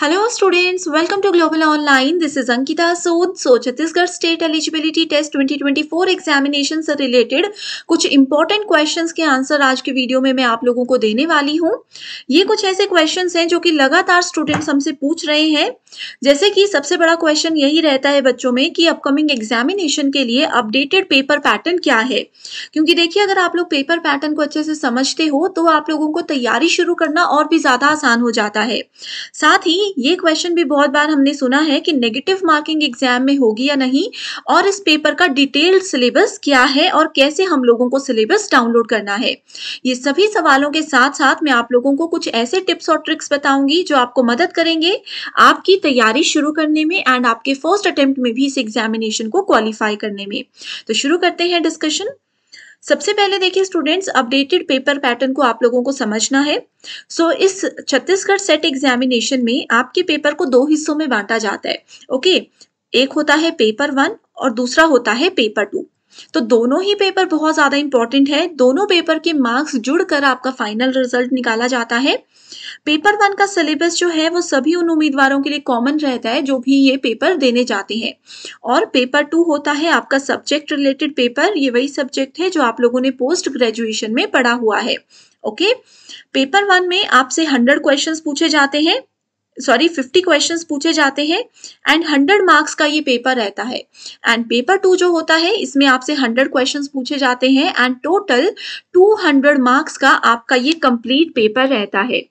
Hello students welcome to global online this is Ankita Sood. So Chhattisgarh state eligibility test 2024 examination से related कुछ important questions के answer आज के video में मैं आप लोगों को देने वाली हूँ ये कुछ ऐसे क्वेश्चंस हैं जो कि लगातार स्टूडेंट्स हमसे पूछ रहे हैं जैसे कि सबसे बड़ा क्वेश्चन यही रहता है बच्चों में कि अपकमिंग एग्जामिनेशन के लिए अपडेटेड पेपर पैटर्न क्या है क्योंकि देखिए अगर आप लोग पेपर पैटर्न को अच्छे से समझते हो तो आप लोगों को तैयारी शुरू करना और भी ज़्यादा आसान हो जाता है साथ ही क्योंकि ये क्वेश्चन भी बहुत बार हमने सुना है कि नेगेटिव मार्किंग एग्जाम में होगी या नहीं और इस पेपर का डिटेल्ड सिलेबस क्या है और कैसे हम लोगों को सिलेबस डाउनलोड करना है ये सभी सवालों के साथ साथ मैं आप लोगों को कुछ ऐसे टिप्स और ट्रिक्स बताऊंगी जो आपको मदद करेंगे आपकी तैयारी शुरू करने में एंड आपके फर्स्ट अटेम्प्ट में भी इस एग्जामिनेशन को क्वालिफाई करने में तो शुरू करते हैं डिस्कशन सबसे पहले देखिए स्टूडेंट्स अपडेटेड पेपर पैटर्न को आप लोगों को समझना है सो so, इस छत्तीसगढ़ सेट एग्जामिनेशन में आपके पेपर को दो हिस्सों में बांटा जाता है ओके okay? एक होता है पेपर वन और दूसरा होता है पेपर टू तो दोनों ही पेपर बहुत ज़्यादा इंपॉर्टेंट है दोनों पेपर के मार्क्स जुड़कर आपका फाइनल रिजल्ट निकाला जाता है पेपर वन का सिलेबस जो है वो सभी उन उम्मीदवारों के लिए कॉमन रहता है जो भी ये पेपर देने जाते हैं और पेपर टू होता है आपका सब्जेक्ट रिलेटेड पेपर ये वही सब्जेक्ट है जो आप लोगों ने पोस्ट ग्रेजुएशन में पढ़ा हुआ है ओके पेपर वन में आपसे हंड्रेड क्वेश्चन पूछे जाते हैं सॉरी फिफ्टी क्वेश्चन पूछे जाते हैं एंड हंड्रेड मार्क्स का ये पेपर रहता है एंड पेपर टू जो होता है इसमें आपसे हंड्रेड क्वेश्चन पूछे जाते हैं and total two hundred marks का आपका ये कंप्लीट पेपर रहता है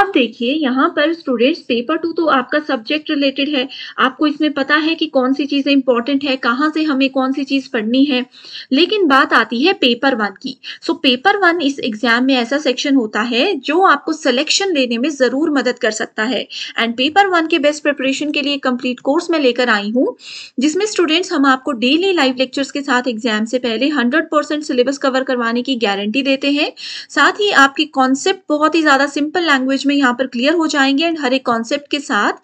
अब देखिए यहाँ पर स्टूडेंट्स पेपर टू तो आपका सब्जेक्ट रिलेटेड है आपको इसमें पता है कि कौन सी चीज़ें इंपॉर्टेंट है कहाँ से हमें कौन सी चीज़ पढ़नी है लेकिन बात आती है पेपर वन की सो पेपर वन इस एग्जाम में ऐसा सेक्शन होता है जो आपको सिलेक्शन लेने में ज़रूर मदद कर सकता है एंड पेपर वन के बेस्ट प्रिपरेशन के लिए कंप्लीट कोर्स में लेकर आई हूँ जिसमें स्टूडेंट्स हम आपको डेली लाइव लेक्चर्स के साथ एग्जाम से पहले हंड्रेड सिलेबस कवर करवाने की गारंटी देते हैं साथ ही आपके कॉन्सेप्ट बहुत ही ज़्यादा सिंपल लैंग्वेज लैंग्वेज में यहाँ पर क्लियर हो जाएंगे एंड हर एक कॉन्सेप्ट के साथ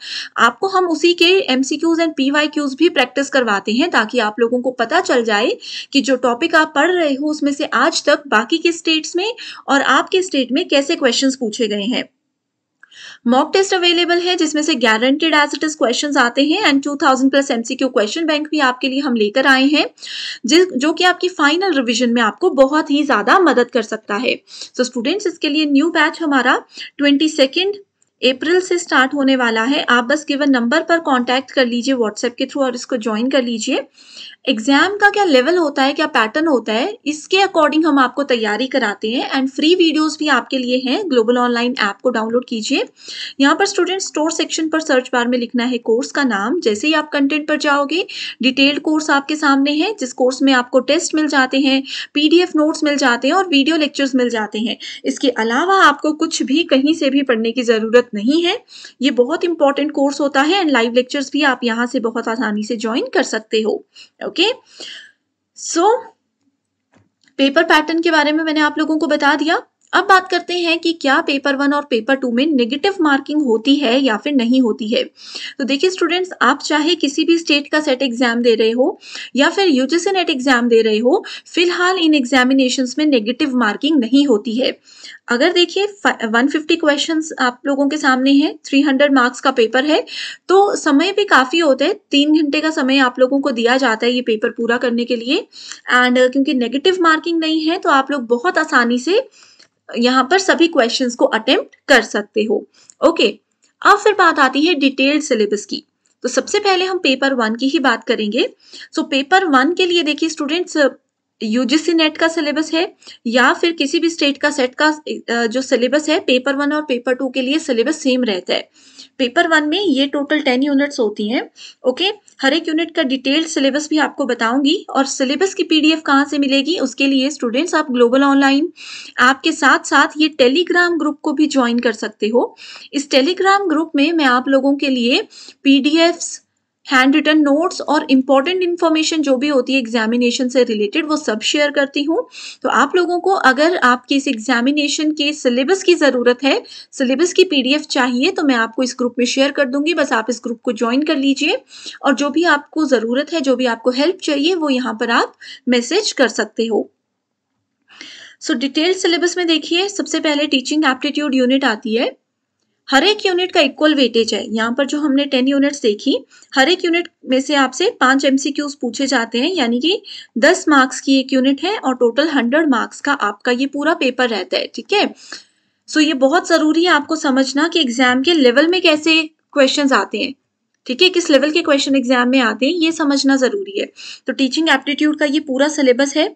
आपको हम उसी के एम एंड पी भी प्रैक्टिस करवाते हैं ताकि आप लोगों को पता चल जाए कि जो टॉपिक आप पढ़ रहे हो उसमें से आज तक बाकी के स्टेट्स में और आपके स्टेट में कैसे क्वेश्चन पूछे गए हैं मॉक टेस्ट अवेलेबल है जिसमें से guaranteed as it is question आते हैं and 2000 plus MCQ question bank भी आपके लिए हम लेकर आए हैं जिस जो कि आपकी फाइनल रिविजन में आपको बहुत ही ज्यादा मदद कर सकता है सो so, स्टूडेंट्स इसके लिए न्यू बैच हमारा ट्वेंटी सेकेंड अप्रैल से स्टार्ट होने वाला है आप बस गिवन नंबर पर कांटेक्ट कर लीजिए व्हाट्सएप के थ्रू और इसको ज्वाइन कर लीजिए एग्जाम का क्या लेवल होता है क्या पैटर्न होता है इसके अकॉर्डिंग हम आपको तैयारी कराते हैं एंड फ्री वीडियोस भी आपके लिए हैं ग्लोबल ऑनलाइन ऐप को डाउनलोड कीजिए यहाँ पर स्टूडेंट स्टोर सेक्शन पर सर्च बार में लिखना है कोर्स का नाम जैसे ही आप कंटेंट पर जाओगे डिटेल्ड कोर्स आपके सामने है जिस कोर्स में आपको टेस्ट मिल जाते हैं पी नोट्स मिल जाते हैं और वीडियो लेक्चर्स मिल जाते हैं इसके अलावा आपको कुछ भी कहीं से भी पढ़ने की ज़रूरत आवश्यक नहीं है ये बहुत इंपॉर्टेंट कोर्स होता है एंड लाइव लेक्चर्स भी आप यहाँ से बहुत आसानी से ज्वाइन कर सकते हो ओके सो पेपर पैटर्न के बारे में मैंने आप लोगों को बता दिया अब बात करते हैं कि क्या पेपर वन और पेपर टू में नेगेटिव मार्किंग होती है या फिर नहीं होती है तो देखिए स्टूडेंट्स आप चाहे किसी भी स्टेट का सेट एग्जाम दे रहे हो या फिर यूजीसी नेट एग्जाम दे रहे हो फिलहाल इन एग्जामिनेशन में नेगेटिव मार्किंग नहीं होती है अगर देखिए 150 क्वेश्चंस आप लोगों के सामने हैं 300 मार्क्स का पेपर है तो समय भी काफ़ी होता है तीन घंटे का समय आप लोगों को दिया जाता है ये पेपर पूरा करने के लिए एंड क्योंकि नेगेटिव मार्किंग नहीं है तो आप लोग बहुत आसानी से यहाँ पर सभी क्वेश्चंस को अटेम्प्ट कर सकते हो ओके अब फिर बात आती है डिटेल्ड सिलेबस की तो सबसे पहले हम पेपर वन की ही बात करेंगे सो so, पेपर वन के लिए देखिए स्टूडेंट्स यूजीसी नेट का सिलेबस है या फिर किसी भी स्टेट का सेट का जो सिलेबस है पेपर वन और पेपर टू के लिए सिलेबस सेम रहता है पेपर वन में ये टोटल टेन यूनिट्स होती हैं ओके हर एक यूनिट का डिटेल्ड सिलेबस भी आपको बताऊंगी और सिलेबस की पीडीएफ कहाँ से मिलेगी उसके लिए स्टूडेंट्स आप ग्लोबल ऑनलाइन आपके साथ साथ ये टेलीग्राम ग्रुप को भी ज्वाइन कर सकते हो इस टेलीग्राम ग्रुप में मैं आप लोगों के लिए पी हैंड रिटन नोट्स और इम्पॉर्टेंट इन्फॉर्मेशन जो भी होती है एग्जामिनेशन से रिलेटेड वो सब शेयर करती हूँ तो आप लोगों को अगर आपके इस एग्जामिनेशन के सिलेबस की ज़रूरत है सिलेबस की पीडीएफ चाहिए तो मैं आपको इस ग्रुप में शेयर कर दूंगी बस आप इस ग्रुप को ज्वाइन कर लीजिए और जो भी आपको ज़रूरत है जो भी आपको हेल्प चाहिए वो यहाँ पर आप मैसेज कर सकते हो सो डिटेल सिलेबस में देखिए सबसे पहले टीचिंग एप्टीट्यूड यूनिट आती है हर एक यूनिट का इक्वल वेटेज है यहाँ पर जो हमने टेन यूनिट्स देखी हर एक यूनिट में से आपसे पांच एमसीक्यूज पूछे जाते हैं यानी कि दस मार्क्स की एक यूनिट है और टोटल हंड्रेड मार्क्स का आपका ये पूरा पेपर रहता है ठीक है सो ये बहुत जरूरी है आपको समझना कि एग्जाम के लेवल में कैसे क्वेश्चन आते हैं ठीक है किस लेवल के क्वेश्चन एग्जाम में आते हैं ये समझना जरूरी है तो टीचिंग एप्टीट्यूड का ये पूरा सिलेबस है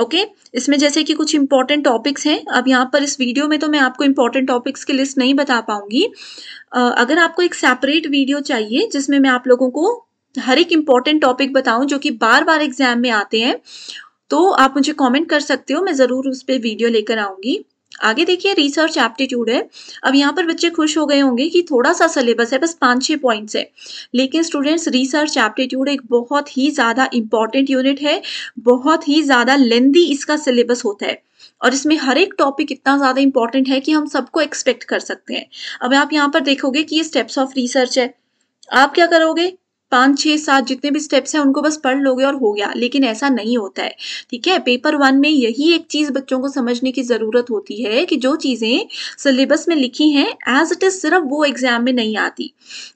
ओके इसमें जैसे कि कुछ इंपॉर्टेंट टॉपिक्स हैं अब यहाँ पर इस वीडियो में तो मैं आपको इंपॉर्टेंट टॉपिक्स की लिस्ट नहीं बता पाऊंगी अगर आपको एक सेपरेट वीडियो चाहिए जिसमें मैं आप लोगों को हर एक इम्पॉर्टेंट टॉपिक बताऊं जो कि बार बार एग्जाम में आते हैं तो आप मुझे कमेंट कर सकते हो मैं ज़रूर उस पर वीडियो लेकर आऊंगी आगे देखिए रिसर्च एप्टीट्यूड है अब यहाँ पर बच्चे खुश हो गए होंगे कि थोड़ा सा सिलेबस है बस पाँच छः पॉइंट्स है लेकिन स्टूडेंट्स रिसर्च एप्टीट्यूड एक बहुत ही ज़्यादा इंपॉर्टेंट यूनिट है बहुत ही ज़्यादा लेंदी इसका सिलेबस होता है और इसमें हर एक टॉपिक इतना ज़्यादा इंपॉर्टेंट है कि हम सबको एक्सपेक्ट कर सकते हैं अब आप यहाँ पर देखोगे कि ये स्टेप्स ऑफ रिसर्च है आप क्या करोगे पाँच छः सात जितने भी स्टेप्स हैं उनको बस पढ़ लोगे और हो गया लेकिन ऐसा नहीं होता है ठीक है पेपर वन में यही एक चीज़ बच्चों को समझने की ज़रूरत होती है कि जो चीज़ें सिलेबस में लिखी हैं एज इट इज़ सिर्फ वो एग्जाम में नहीं आती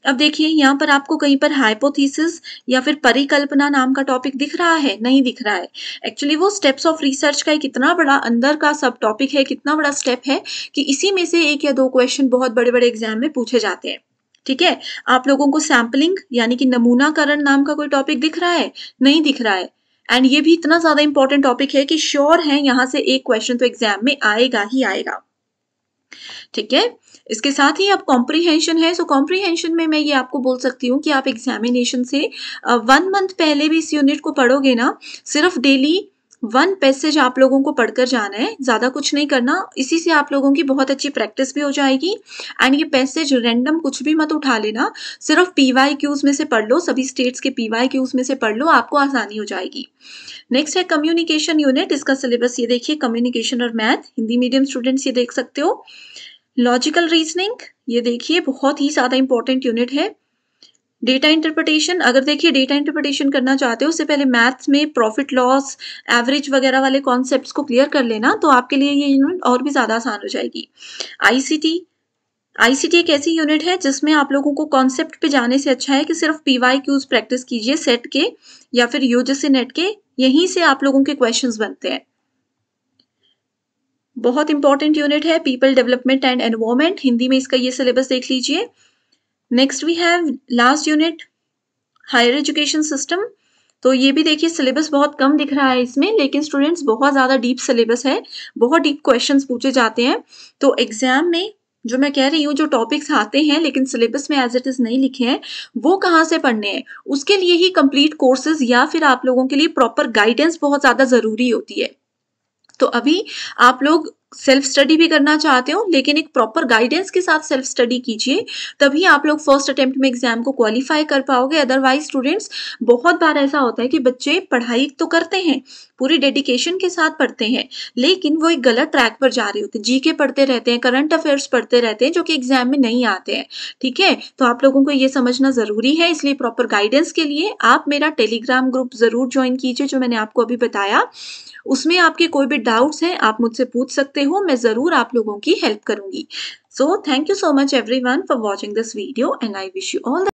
अब देखिए यहाँ पर आपको कहीं पर हाइपोथीसिस या फिर परिकल्पना नाम का टॉपिक दिख रहा है नहीं दिख रहा है एक्चुअली वो स्टेप्स ऑफ रिसर्च का एक इतना बड़ा अंदर का सब टॉपिक है कितना बड़ा स्टेप है कि इसी में से एक या दो क्वेश्चन बहुत बड़े बड़े एग्जाम में पूछे जाते हैं ठीक है आप लोगों को सैम्पलिंग यानी कि नमूनाकरण नाम का कोई टॉपिक दिख रहा है नहीं दिख रहा है एंड ये भी इतना ज्यादा इंपॉर्टेंट टॉपिक है कि श्योर है यहां से एक क्वेश्चन तो एग्जाम में आएगा ही आएगा ठीक है इसके साथ ही अब कॉम्प्रीहेंशन है सो so, कॉम्प्रीहेंशन में मैं ये आपको बोल सकती हूँ कि आप एग्जामिनेशन से वन मंथ पहले भी इस यूनिट को पढ़ोगे ना सिर्फ डेली वन पैसेज आप लोगों को पढ़कर जाना है ज़्यादा कुछ नहीं करना इसी से आप लोगों की बहुत अच्छी प्रैक्टिस भी हो जाएगी एंड ये पैसेज रैंडम कुछ भी मत उठा लेना सिर्फ पी वाई क्यूज में से पढ़ लो सभी स्टेट्स के पी वाई क्यूज में से पढ़ लो आपको आसानी हो जाएगी नेक्स्ट है कम्युनिकेशन यूनिट इसका सिलेबस ये देखिए कम्युनिकेशन और मैथ हिंदी मीडियम स्टूडेंट्स ये देख सकते हो लॉजिकल रीजनिंग ये देखिए बहुत ही ज़्यादा इंपॉर्टेंट यूनिट है डेटा इंटरप्रटेशन अगर देखिए डेटा इंटरप्रटेशन करना चाहते हो उससे पहले मैथ्स में प्रॉफिट लॉस एवरेज वगैरह वाले कॉन्सेप्ट को क्लियर कर लेना तो आपके लिए ये यूनिट और भी ज़्यादा आसान हो जाएगी आईसीटी आईसीटी एक ऐसी यूनिट है जिसमें आप लोगों को कॉन्सेप्ट पे जाने से अच्छा है कि सिर्फ पीवाई क्यूज प्रैक्टिस कीजिए सेट के या फिर यूजीसी नेट के यहीं से आप लोगों के क्वेश्चंस बनते हैं बहुत इंपॉर्टेंट यूनिट है people development and environment Hindi में इसका ये सिलेबस देख लीजिए next we have last unit higher education system तो ये भी देखिए सिलेबस बहुत कम दिख रहा है इसमें लेकिन स्टूडेंट्स बहुत ज़्यादा डीप सिलेबस है बहुत डीप क्वेश्चंस पूछे जाते हैं तो एग्जाम में जो मैं कह रही हूँ जो टॉपिक्स आते हैं लेकिन सिलेबस में एज इट इज़ नहीं लिखे हैं वो कहाँ से पढ़ने हैं उसके लिए ही कंप्लीट कोर्सेज या फिर आप लोगों के लिए प्रॉपर गाइडेंस बहुत ज़्यादा ज़रूरी होती है तो अभी आप लोग सेल्फ स्टडी भी करना चाहते हो लेकिन एक प्रॉपर गाइडेंस के साथ सेल्फ स्टडी कीजिए तभी आप लोग फर्स्ट अटेम्प्ट में एग्जाम को क्वालिफाई कर पाओगे अदरवाइज स्टूडेंट्स बहुत बार ऐसा होता है कि बच्चे पढ़ाई तो करते हैं पूरी डेडिकेशन के साथ पढ़ते हैं लेकिन वो एक गलत ट्रैक पर जा रहे होते हैं जीके पढ़ते रहते हैं करंट अफेयर्स पढ़ते रहते हैं जो कि एग्जाम में नहीं आते हैं ठीक है तो आप लोगों को ये समझना ज़रूरी है इसलिए प्रॉपर गाइडेंस के लिए आप मेरा टेलीग्राम ग्रुप ज़रूर ज्वाइन कीजिए जो मैंने आपको अभी बताया उसमें आपके कोई भी डाउट्स हैं आप मुझसे पूछ सकते सकते हो मैं ज़रूर आप लोगों की हेल्प करूंगी so thank you so much everyone for watching this video and I wish you all